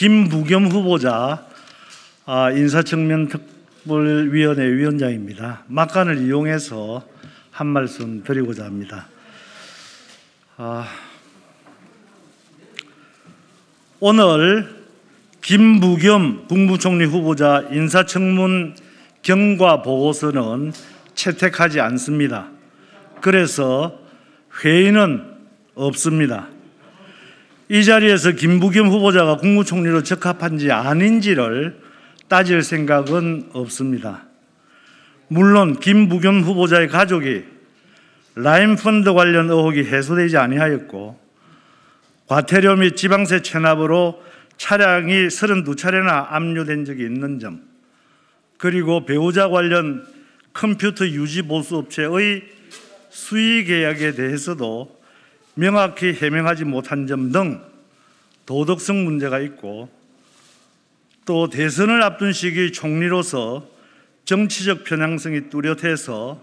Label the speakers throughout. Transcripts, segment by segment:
Speaker 1: 김부겸 후보자 아, 인사청면특별위원회 위원장입니다. 막간을 이용해서 한 말씀 드리고자 합니다. 아, 오늘 김부겸 국무총리 후보자 인사청문 경과 보고서는 채택하지 않습니다. 그래서 회의는 없습니다. 이 자리에서 김부겸 후보자가 국무총리로 적합한지 아닌지를 따질 생각은 없습니다. 물론 김부겸 후보자의 가족이 라임펀드 관련 의혹이 해소되지 아니하였고 과태료 및 지방세 체납으로 차량이 32차례나 압류된 적이 있는 점 그리고 배우자 관련 컴퓨터 유지 보수 업체의 수의 계약에 대해서도 명확히 해명하지 못한 점 등 도덕성 문제가 있고 또 대선을 앞둔 시기 총리로서 정치적 편향성이 뚜렷해서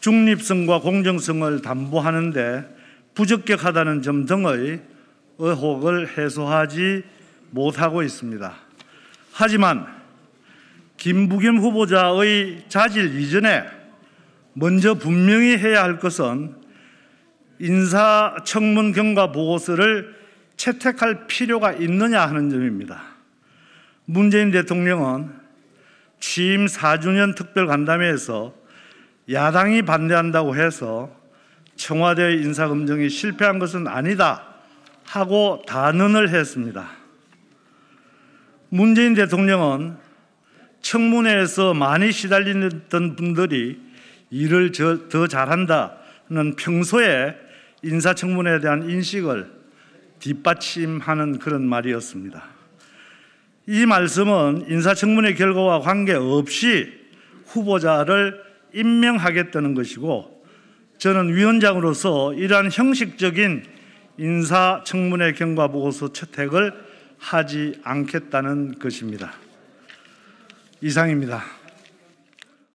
Speaker 1: 중립성과 공정성을 담보하는데 부적격하다는 점 등의 의혹을 해소하지 못하고 있습니다. 하지만 김부겸 후보자의 자질 이전에 먼저 분명히 해야 할 것은 인사청문 경과 보고서를 채택할 필요가 있느냐 하는 점입니다. 문재인 대통령은 취임 4주년 특별 간담회에서 야당이 반대한다고 해서 청와대의 인사검증이 실패한 것은 아니다 하고 단언을 했습니다. 문재인 대통령은 청문회에서 많이 시달리던 분들이 일을 더 잘한다는 평소에 인사청문회에 대한 인식을 뒷받침하는 그런 말이었습니다. 이 말씀은 인사청문회 결과와 관계없이 후보자를 임명하겠다는 것이고 저는 위원장으로서 이러한 형식적인 인사청문회 경과보고서 채택을 하지 않겠다는 것입니다. 이상입니다.